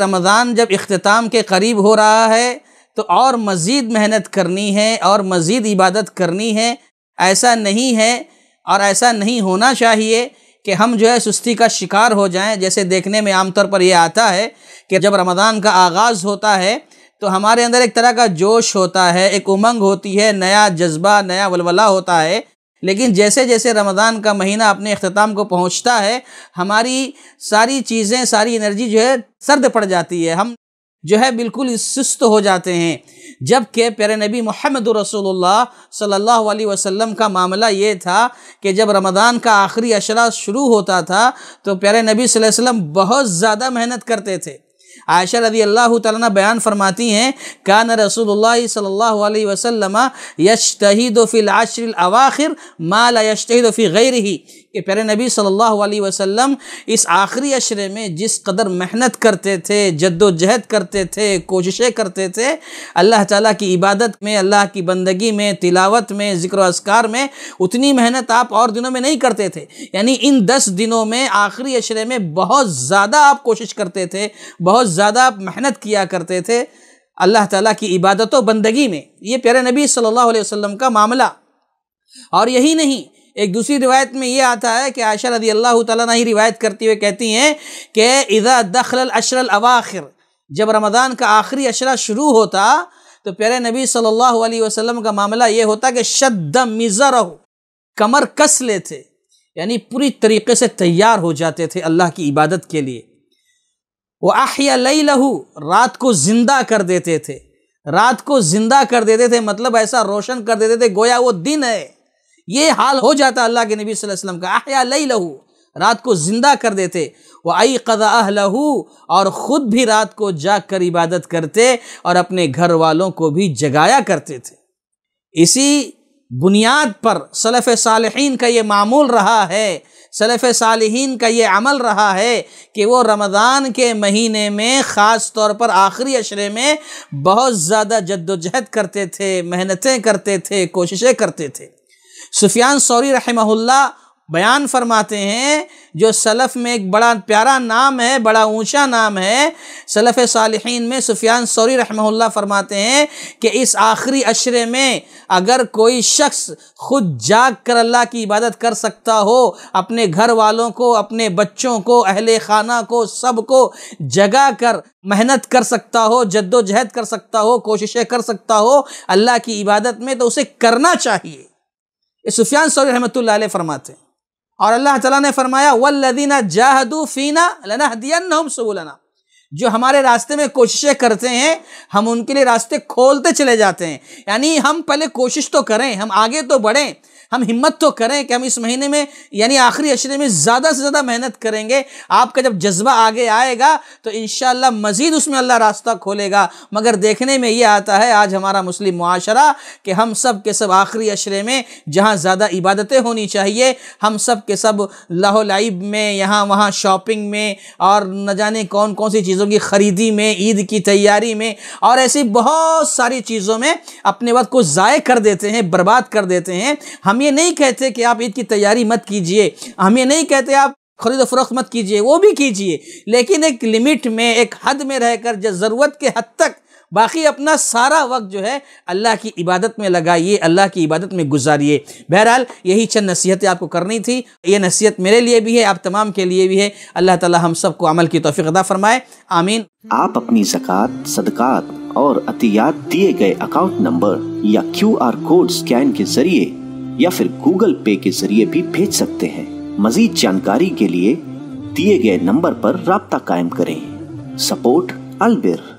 रमज़ान जब अख्ताम के करीब हो रहा है तो और मज़ीद मेहनत करनी है और मज़ीद इबादत करनी है ऐसा नहीं है और ऐसा नहीं होना चाहिए कि हम जो है सुस्ती का शिकार हो जाएं जैसे देखने में आमतौर पर यह आता है कि जब रमज़ान का आगाज़ होता है तो हमारे अंदर एक तरह का जोश होता है एक उमंग होती है नया जज्बा नया वलवला होता है लेकिन जैसे जैसे रमज़ान का महीना अपने अख्ताम को पहुंचता है हमारी सारी चीज़ें सारी एनर्जी जो है सर्द पड़ जाती है हम जो है बिल्कुल सुस्त हो जाते हैं जबकि प्यारे नबी मोहम्मद रसोल्ला सल्ला वसम का मामला ये था कि जब रमदान का आखिरी अशरा शुरू होता था तो प्यारे नबी वसल्लम बहुत ज़्यादा मेहनत करते थे आयशा रदी अल्लाह ताला बयान फरमाती हैं कान रसूल सल्ला वसलम यशतहिद फ़िल आशर अवाखिर माला यशतहिद फ़ी गैर ही कि प्यारे नबी सल्लल्लाहु अलैहि वसल्लम इस आखिरी अशरे में जिस कदर मेहनत करते थे जद्दोजहद करते थे कोशिशें करते थे अल्लाह ताला की इबादत में अल्लाह की बंदगी में तिलावत में ज़िक्र असकार में उतनी मेहनत आप और दिनों में नहीं करते थे यानी इन दस दिनों में आखिरी अशरे में बहुत ज़्यादा आप कोशिश करते थे बहुत ज़्यादा आप मेहनत किया करते थे अल्लाह ताला की इबादत बंदगी में ये प्यारे नबी सल्लल्लाहु अलैहि वसल्लम का मामला और यही नहीं एक दूसरी रिवायत में ये आता है कि आयशा रदी अल्लाह तला ही रिवायत करती हुए कहती हैं कि इज़ा दखल अशरल अवाखिर जब रमदान का आखिरी अशरा शुरू होता तो प्यारे नबी सल्लल्लाहु अलैहि वसल्लम का मामला ये होता कि शद मिज़ा रहो कमर कस लेते यानी पूरी तरीके से तैयार हो जाते थे अल्लाह की इबादत के लिए वो आहिया लई लहू रात को ज़िंदा कर देते थे रात को ज़िंदा कर देते थे मतलब ऐसा रोशन कर देते थे गोया वो दिन है ये हाल हो जाता अल्लाह के नबी वसल्लम का आहया लई लहू रात को ज़िंदा कर देते व आई कदा लहू और ख़ुद भी रात को जाग कर इबादत करते और अपने घर वालों को भी जगाया करते थे इसी बुनियाद पर सलफ़ सालहीन का ये मामूल रहा है सलफ़ सालहीन का ये अमल रहा है कि वो रमज़ान के महीने में ख़ास तौर पर आखिरी अशरे में बहुत ज़्यादा जद्दोजहद करते थे मेहनतें करते थे कोशिशें करते थे सुफियान सौरी रहमहुल्ला बयान फरमाते हैं जो सलफ़ में एक बड़ा प्यारा नाम है बड़ा ऊंचा नाम है सलफ़ सालहीन में सुफियान सौरी रहमहुल्ला फरमाते हैं कि इस आखिरी अशरे में अगर कोई शख्स खुद जाग कर अल्लाह की इबादत कर सकता हो अपने घर वालों को अपने बच्चों को अहले खाना को सब को जगा कर मेहनत कर सकता हो जद्दोजहद कर सकता हो कोशिशें कर सकता हो अल्लाह की इबादत में तो उसे करना चाहिए ये सुफियान रहमत फरमाते हैं और अल्लाह तला ने फरमाया वल्लदीना जाहदू फ़ीना जो हमारे रास्ते में कोशिशें करते हैं हम उनके लिए रास्ते खोलते चले जाते हैं यानी हम पहले कोशिश तो करें हम आगे तो बढ़ें हम हिम्मत तो करें कि हम इस महीने में यानी आखिरी अशरे में ज़्यादा से ज़्यादा मेहनत करेंगे आपका जब जज्बा आगे आएगा तो इन मज़ीद उसमें अल्लाह रास्ता खोलेगा मगर देखने में ये आता है आज हमारा मुस्लिम माशरा कि हम सब के सब आखिरी अशरे में जहाँ ज़्यादा इबादतें होनी चाहिए हम सब के सब लाहौलाइब में यहाँ वहाँ शॉपिंग में और न जाने कौन कौन सी चीज़ों की ख़रीदी में ईद की तैयारी में और ऐसी बहुत सारी चीज़ों में अपने वक्त को ज़ाय कर देते हैं बर्बाद कर देते हैं हम हम ये नहीं कहते कि आप ईद की तैयारी मत कीजिए हम ये नहीं कहते आप खरीदो फरोख्त मत कीजिए वो भी कीजिए लेकिन एक लिमिट में एक हद में रहकर जब ज़रूरत के हद तक बाकी अपना सारा वक्त जो है अल्लाह की इबादत में लगाइए अल्लाह की इबादत में गुजारिए बहरहाल यही चंद नसीहतें आपको करनी थी ये नसीहत मेरे लिए भी है आप तमाम के लिए भी है अल्लाह ताला हम सबको अमल की तोफ़ी अदा फरमाए आमीन आप अपनी जक़ात सदक़ात और अतियात दिए गए अकाउंट नंबर या क्यू आर कोड स्कैन के जरिए या फिर गूगल पे के जरिए भी भेज सकते हैं मजीद जानकारी के लिए दिए गए नंबर पर रबता कायम करें सपोर्ट अलबिर